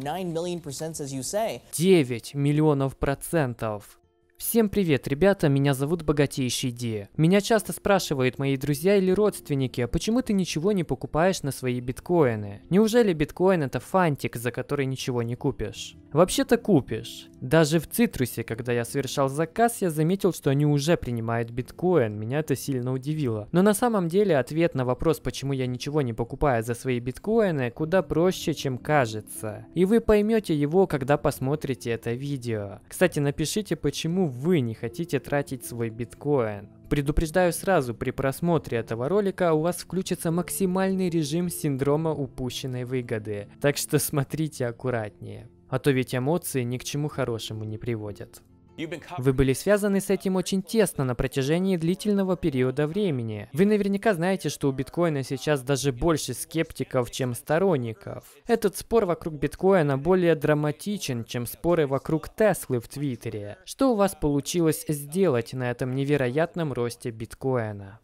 9 миллионов процентов Всем привет, ребята, меня зовут Богатейший Ди. Меня часто спрашивают мои друзья или родственники, «А почему ты ничего не покупаешь на свои биткоины? Неужели биткоин это фантик, за который ничего не купишь? Вообще-то купишь. Даже в Цитрусе, когда я совершал заказ, я заметил, что они уже принимают биткоин, меня это сильно удивило. Но на самом деле ответ на вопрос, почему я ничего не покупаю за свои биткоины, куда проще, чем кажется. И вы поймете его, когда посмотрите это видео. Кстати, напишите, почему вы не хотите тратить свой биткоин. Предупреждаю сразу, при просмотре этого ролика у вас включится максимальный режим синдрома упущенной выгоды, так что смотрите аккуратнее, а то ведь эмоции ни к чему хорошему не приводят. Вы были связаны с этим очень тесно на протяжении длительного периода времени. Вы наверняка знаете, что у биткоина сейчас даже больше скептиков, чем сторонников. Этот спор вокруг биткоина более драматичен, чем споры вокруг Теслы в Твиттере. Что у вас получилось сделать на этом невероятном росте биткоина?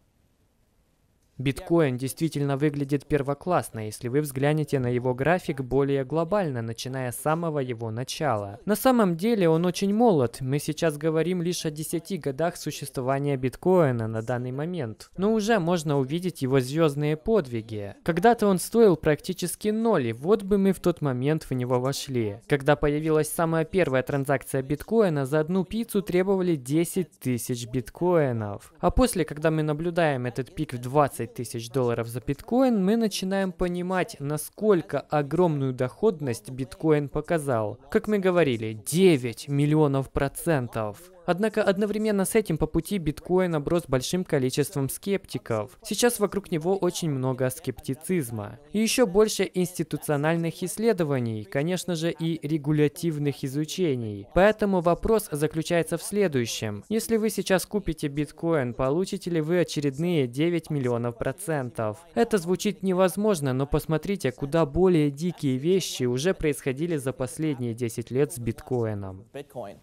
Биткоин действительно выглядит первоклассно, если вы взглянете на его график более глобально, начиная с самого его начала. На самом деле он очень молод, мы сейчас говорим лишь о 10 годах существования биткоина на данный момент. Но уже можно увидеть его звездные подвиги. Когда-то он стоил практически ноль, и вот бы мы в тот момент в него вошли. Когда появилась самая первая транзакция биткоина, за одну пиццу требовали 10 тысяч биткоинов. А после, когда мы наблюдаем этот пик в 20 20 тысяч долларов за биткоин, мы начинаем понимать, насколько огромную доходность биткоин показал. Как мы говорили, 9 миллионов процентов. Однако одновременно с этим по пути биткоин оброс большим количеством скептиков. Сейчас вокруг него очень много скептицизма. И еще больше институциональных исследований, конечно же, и регулятивных изучений. Поэтому вопрос заключается в следующем. Если вы сейчас купите биткоин, получите ли вы очередные 9 миллионов процентов? Это звучит невозможно, но посмотрите, куда более дикие вещи уже происходили за последние 10 лет с биткоином. Bitcoin.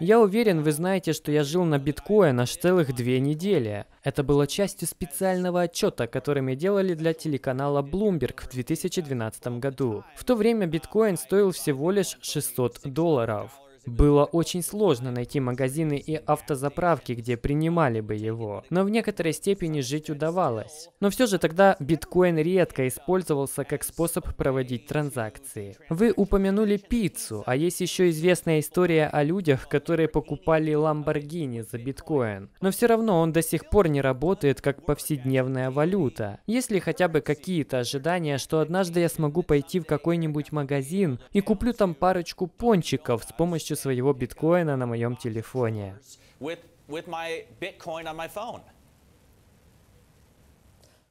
Я уверен, вы знаете, что я жил на биткоин аж целых две недели. Это было частью специального отчета, который мы делали для телеканала Bloomberg в 2012 году. В то время биткоин стоил всего лишь 600 долларов. Было очень сложно найти магазины и автозаправки, где принимали бы его, но в некоторой степени жить удавалось. Но все же тогда биткоин редко использовался как способ проводить транзакции. Вы упомянули пиццу, а есть еще известная история о людях, которые покупали Ламборгини за биткоин. Но все равно он до сих пор не работает как повседневная валюта. Есть ли хотя бы какие-то ожидания, что однажды я смогу пойти в какой-нибудь магазин и куплю там парочку пончиков с помощью своего биткоина на моем телефоне.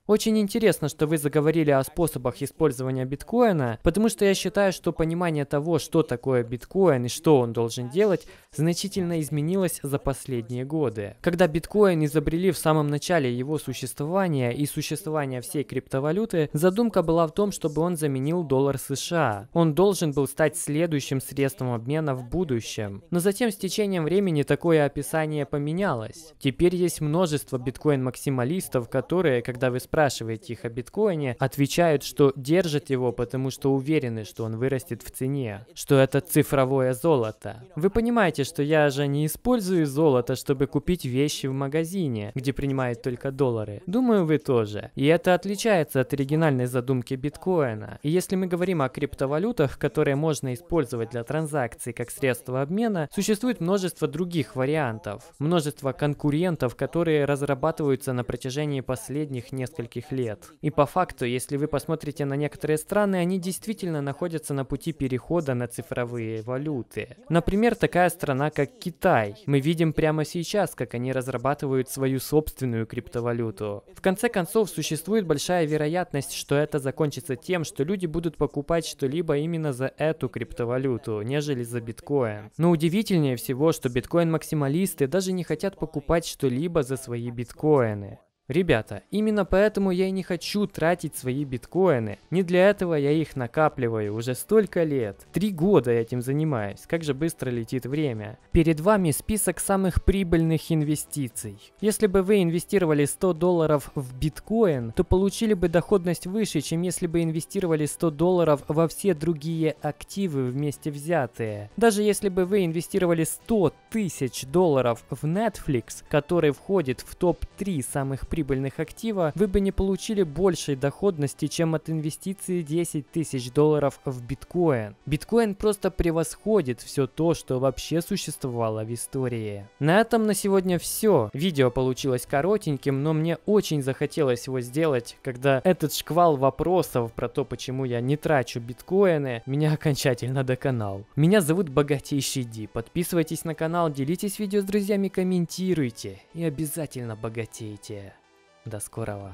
Очень интересно, что вы заговорили о способах использования биткоина, потому что я считаю, что понимание того, что такое биткоин и что он должен делать, значительно изменилось за последние годы. Когда биткоин изобрели в самом начале его существования и существования всей криптовалюты, задумка была в том, чтобы он заменил доллар США. Он должен был стать следующим средством обмена в будущем. Но затем с течением времени такое описание поменялось. Теперь есть множество биткоин-максималистов, которые, когда вы спрашиваете, спрашиваете их о биткоине, отвечают, что держат его, потому что уверены, что он вырастет в цене, что это цифровое золото. Вы понимаете, что я же не использую золото, чтобы купить вещи в магазине, где принимают только доллары. Думаю, вы тоже. И это отличается от оригинальной задумки биткоина. И если мы говорим о криптовалютах, которые можно использовать для транзакций как средство обмена, существует множество других вариантов, множество конкурентов, которые разрабатываются на протяжении последних нескольких нескольких лет. И по факту, если вы посмотрите на некоторые страны, они действительно находятся на пути перехода на цифровые валюты. Например, такая страна, как Китай. Мы видим прямо сейчас, как они разрабатывают свою собственную криптовалюту. В конце концов, существует большая вероятность, что это закончится тем, что люди будут покупать что-либо именно за эту криптовалюту, нежели за биткоин. Но удивительнее всего, что биткоин-максималисты даже не хотят покупать что-либо за свои биткоины. Ребята, именно поэтому я и не хочу тратить свои биткоины. Не для этого я их накапливаю уже столько лет. Три года я этим занимаюсь, как же быстро летит время. Перед вами список самых прибыльных инвестиций. Если бы вы инвестировали 100 долларов в биткоин, то получили бы доходность выше, чем если бы инвестировали 100 долларов во все другие активы вместе взятые. Даже если бы вы инвестировали 100 тысяч долларов в Netflix, который входит в топ-3 самых прибыльных прибыльных актива, вы бы не получили большей доходности, чем от инвестиции 10 тысяч долларов в биткоин. Биткоин просто превосходит все то, что вообще существовало в истории. На этом на сегодня все. Видео получилось коротеньким, но мне очень захотелось его сделать, когда этот шквал вопросов про то, почему я не трачу биткоины, меня окончательно доконал. Меня зовут Богатейший Ди. Подписывайтесь на канал, делитесь видео с друзьями, комментируйте и обязательно богатейте. До скорого!